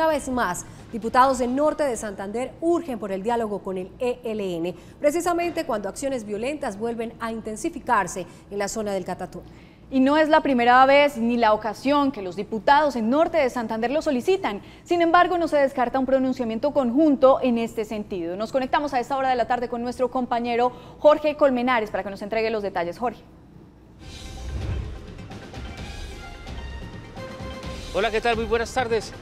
Una vez más, diputados del norte de Santander urgen por el diálogo con el ELN, precisamente cuando acciones violentas vuelven a intensificarse en la zona del Catatumbo. Y no es la primera vez ni la ocasión que los diputados en Norte de Santander lo solicitan. Sin embargo, no se descarta un pronunciamiento conjunto en este sentido. Nos conectamos a esta hora de la tarde con nuestro compañero Jorge Colmenares para que nos entregue los detalles. Jorge. Hola, ¿qué tal? Muy buenas tardes.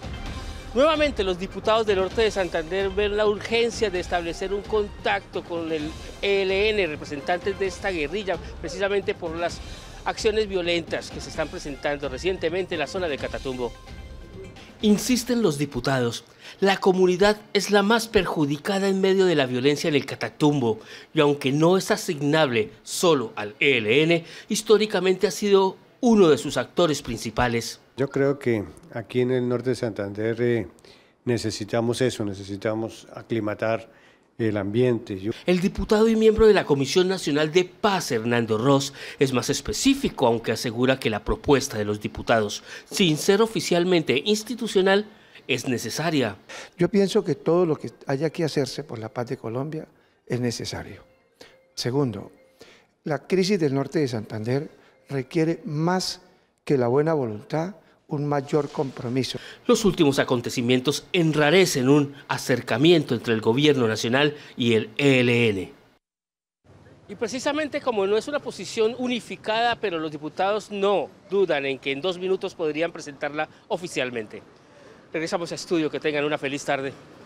Nuevamente los diputados del norte de Santander ven la urgencia de establecer un contacto con el ELN, representantes de esta guerrilla, precisamente por las acciones violentas que se están presentando recientemente en la zona de Catatumbo. Insisten los diputados, la comunidad es la más perjudicada en medio de la violencia en el Catatumbo y aunque no es asignable solo al ELN, históricamente ha sido uno de sus actores principales. Yo creo que aquí en el norte de Santander eh, necesitamos eso, necesitamos aclimatar el ambiente. El diputado y miembro de la Comisión Nacional de Paz, Hernando Ross, es más específico, aunque asegura que la propuesta de los diputados, sin ser oficialmente institucional, es necesaria. Yo pienso que todo lo que haya que hacerse por la paz de Colombia es necesario. Segundo, la crisis del norte de Santander requiere más que la buena voluntad, un mayor compromiso. Los últimos acontecimientos enrarecen un acercamiento entre el gobierno nacional y el ELN. Y precisamente como no es una posición unificada, pero los diputados no dudan en que en dos minutos podrían presentarla oficialmente. Regresamos a estudio, que tengan una feliz tarde.